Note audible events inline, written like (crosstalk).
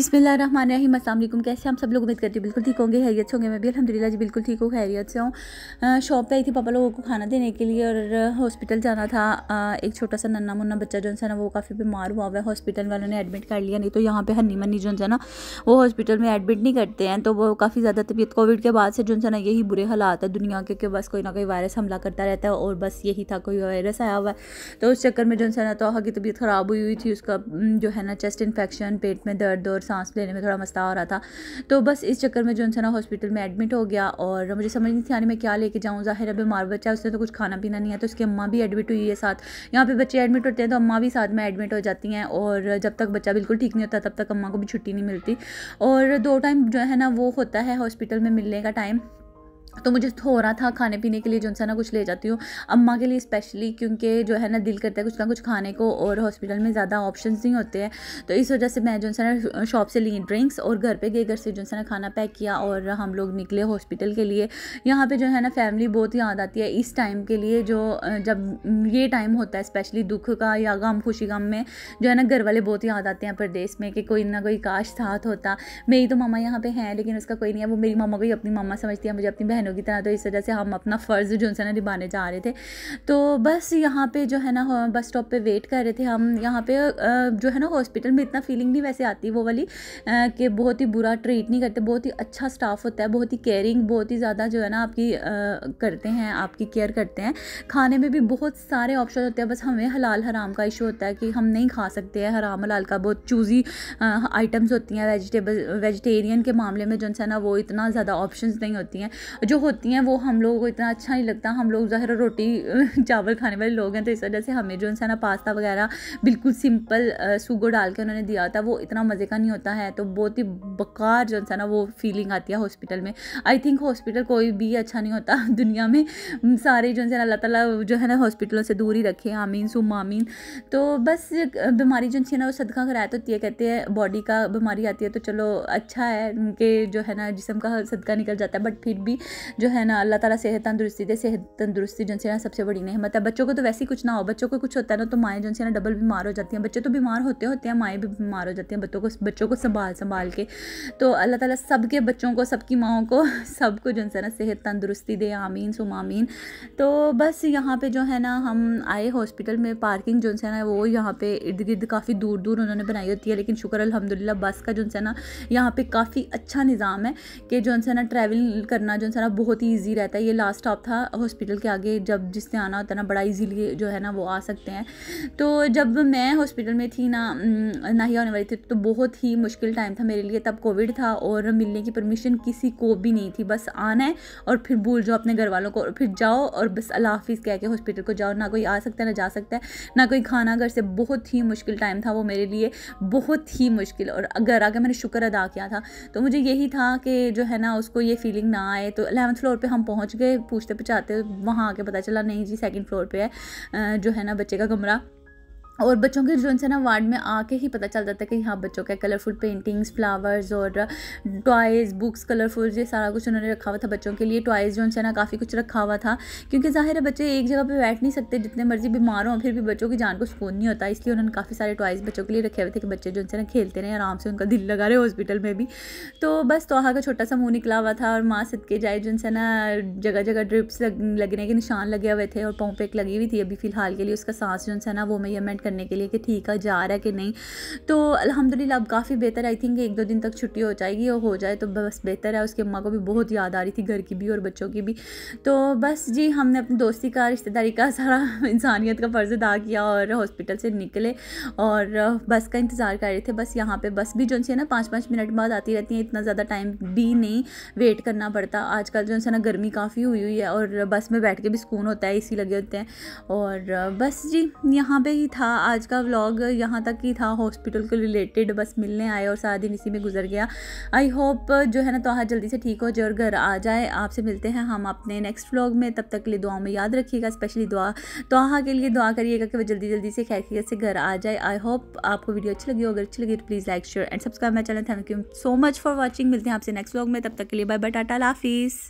बिसमीम अल्लाम कैसे हम सब लोग उम्मीद करती हूँ बिल्कुल ठीक होंगे से होंगे मैं भी अलहमदिल्ला जी बिल्कुल ठीक हूँ खैरियत से हूँ शॉप पे आई थी पापा लोगों को खाना देने के लिए और हॉस्पिटल जाना था एक छोटा सा नन्ना मुन्ना बच्चा जो है ना वो काफ़ी बीमार हुआ हुआ है हॉस्पिटल वालों ने एडमिट कर लिया नहीं तो यहाँ पर हन्नी मन्नी जो है ना वो हॉस्पिटल में एडमिट नहीं करते हैं तो वो काफ़ी ज़्यादा तबीयत कोविड के बाद से जो है ना यही बुरे हालात है दुनिया के बस कोई ना कोई वायरस हमला करता रहता है और बस यही था कोई वायरस आया हुआ है तो उस चक्कर में जो है ना तो की तबीयत ख़राब हुई हुई थी उसका जो है ना चेस्ट इन्फेक्शन पेट में दर्द और सांस लेने में थोड़ा मस्ता हो रहा था तो बस इस चक्कर में जो है ना हॉस्पिटल में एडमिट हो गया और मुझे समझ नहीं थी आने मैं क्या लेके जाऊँ जाहिर है बीमार बच्चा है उसने तो कुछ खाना पीना नहीं है तो उसकी अम्मा भी एडमिट हुई है साथ यहाँ पर बच्चे एडमिट होते हैं तो अम्मा भी साथ में एडमिट हो जाती हैं और जब तक बच्चा बिल्कुल ठीक नहीं होता तब तक अम्मा को भी छुट्टी नहीं मिलती और दो टाइम जो है ना वो होता है हॉस्पिटल में मिलने का टाइम तो मुझे थोड़ा था खाने पीने के लिए जो सा ना कुछ ले जाती हूँ अम्मा के लिए स्पेशली क्योंकि जो है ना दिल करता है कुछ ना कुछ खाने को और हॉस्पिटल में ज़्यादा ऑप्शन नहीं होते हैं तो इस वजह से मैं जो सा ना शॉप से ली ड्रिंक्स और घर पे गए घर से जो सा ना खाना पैक किया और हम लोग निकले हॉस्पिटल के लिए यहाँ पर जो है ना फैमिली बहुत याद आती है इस टाइम के लिए जो जब ये टाइम होता है स्पेशली दुख का या गम खुशी गम में जो है ना घर वाले बहुत याद आते हैं प्रदेश में कि कोई ना कोई काश साथ होता मेरी तो मामा यहाँ पर हैं लेकिन उसका कोई नहीं है वो मेरी मामा को ही अपनी मामा समझती है मुझे अपनी बहन बहनों की तरह तो इस वजह से हम अपना फ़र्ज़ जो है ना निभाने जा रहे थे तो बस यहाँ पे जो है ना बस स्टॉप पे वेट कर रहे थे हम यहाँ पे जो है ना हॉस्पिटल में इतना फीलिंग नहीं वैसे आती वो वाली कि बहुत ही बुरा ट्रीट नहीं करते बहुत ही अच्छा स्टाफ होता है बहुत ही केयरिंग बहुत ही ज़्यादा जो है ना आपकी करते हैं आपकी केयर करते हैं खाने में भी बहुत सारे ऑप्शन होते हैं बस हमें हलाल हराम का इशू होता है कि हम नहीं खा सकते हैं हराम हलाल का बहुत चूज़ी आइटम्स होती हैं वेजिटेबल वेजिटेरियन के मामले में जो है ना वो इतना ज़्यादा ऑप्शन नहीं होती हैं जो होती हैं वो हम लोगों को इतना अच्छा नहीं लगता हम लोग ज़ाहिर रोटी (laughs) चावल खाने वाले लोग हैं तो इस वजह से हमें जो है ना पास्ता वगैरह बिल्कुल सिंपल सूगो डाल के उन्होंने दिया था वो इतना मज़े का नहीं होता है तो बहुत ही बकार जो है ना वो फीलिंग आती है हॉस्पिटल में आई थिंक हॉस्पिटल कोई भी अच्छा नहीं होता (laughs) दुनिया में सारे जो है अल्लाह ताला जो है ना हॉस्पिटलों से दूर ही रखे आमीन सुम आमीन तो बस बीमारी जो है ना वो सदका कराया तो ये कहते हैं बॉडी का बीमारी आती है तो चलो अच्छा है उनके जो है ना जिसम का सदका निकल जाता है बट फिर भी जो है ना अल्लाह ताला सेहत तंदुरुस्ती दे सेहत तंदुरुस्ती जो है ना सबसे बड़ी नहमत है बच्चों को तो वैसे ही कुछ ना हो बच्चों को कुछ होता है ना तो माएँ जो है ना डबल बीमार हो जाती हैं बच्चे तो बीमार होते होते हैं माएँ भी बीमार हो जाती हैं बच्चों को बच्चों को संभाल संभाल के तो अल्लाह ताला सबके बच्चों को सबकी माओं को सबको जो है ना सेहत तंदुरुस्ती दे आमीन सुम आमीन तो बस यहाँ पर जो है ना हम आए हॉस्पिटल में पार्किंग जो है ना वो यहाँ पे इर्द गिर्द काफ़ी दूर दूर उन्होंने बनाई होती है लेकिन शुक्र अलहमदिल्ला बस का जो है ना यहाँ पे काफ़ी अच्छा निज़ाम है कि जो है ना ट्रैवल करना जो है ना बहुत ही ईजी रहता है ये लास्ट स्टॉप था हॉस्पिटल के आगे जब जिसने आना होता है ना बड़ा ईजीली जो है ना वो आ सकते हैं तो जब मैं हॉस्पिटल में थी ना ना ही आने वाली थी तो बहुत ही मुश्किल टाइम था मेरे लिए तब कोविड था और मिलने की परमिशन किसी को भी नहीं थी बस आना है और फिर भूल जाओ अपने घर वालों को और फिर जाओ और बस अल्लाह हाफिज़ कह के हॉस्पिटल को जाओ ना कोई आ सकता है ना जा सकता है ना कोई खाना घर से बहुत ही मुश्किल टाइम था वो मेरे लिए बहुत ही मुश्किल और अगर आगे मैंने शुक्र अदा किया था तो मुझे यही था कि जो है ना उसको ये फीलिंग ना आए तो इलेवंथ फ्लोर पे हम पहुंच गए पूछते पूछाते वहाँ आके पता चला नहीं जी सेकंड फ्लोर पे है जो है ना बच्चे का कमरा और बच्चों के जो ना वार्ड में आके ही पता चल जाता है कि हाँ बच्चों का कलरफुल पेंटिंग्स फ्लावर्स और टॉयज़ बुक्स कलरफुल ये सारा कुछ उन्होंने रखा हुआ था बच्चों के लिए टॉयज़ जो है ना काफ़ी कुछ रखा हुआ था क्योंकि ज़ाहिर है बच्चे एक जगह पर बैठ नहीं सकते जितने मर्जी बीमार हों फिर भी बच्चों की जान को सुकून नहीं होता इसलिए उन्होंने काफ़ी सारे टॉयज़ बच्चों के लिए रखे हुए थे कि बच्चे जो ना खेलते रहे आराम से उनका दिल लगा रहे हॉस्पिटल में भी तो बस तोहा का छोटा सा मुँह निकला हुआ था और माँ सद के जाए जो ना जगह जगह ड्रिप्स लगने के निशान लगे हुए थे और एक लगी हुई थी अभी फ़िलहाल के लिए उसका सांस जो है ना वो मेजरमेंट करने के लिए कि ठीक है जा रहा है कि नहीं तो अलहमदिल्ला अब काफ़ी बेहतर आई थिंक एक दो दिन तक छुट्टी हो जाएगी और हो जाए तो बस बेहतर है उसकी अम्मा को भी बहुत याद आ रही थी घर की भी और बच्चों की भी तो बस जी हमने अपनी दोस्ती का रिश्तेदारी का सारा इंसानियत का फ़र्ज़ अदा किया और हॉस्पिटल से निकले और बस का इंतज़ार कर रहे थे बस यहाँ पे बस भी जो है ना पाँच पाँच मिनट बाद आती रहती है इतना ज़्यादा टाइम भी नहीं वेट करना पड़ता आजकल जो है ना गर्मी काफ़ी हुई हुई है और बस में बैठ के भी सुकून होता है ए लगे होते हैं और बस जी यहाँ पर ही था आज का व्लॉग यहाँ तक ही था हॉस्पिटल के रिलेटेड बस मिलने आए और सारा दिन इसी में गुजर गया आई होप जो है ना तो आज जल्दी से ठीक हो जाए और घर आ जाए आपसे मिलते हैं हम अपने नेक्स्ट व्लॉग में तब तक के लिए दुआ में याद रखिएगा स्पेशली दुआ तो के लिए दुआ करिएगा कि वो जल्दी जल्दी से खैरियत से घर आ जाए आई होप आपको वीडियो अच्छी लगी हो अगर अच्छी लगी तो please like share and subscribe my channel thank you so much for watching मिलते हैं आपसे नेक्स्ट व्लॉग में तब तक के लिए बाय बाय टाटा लाफिज़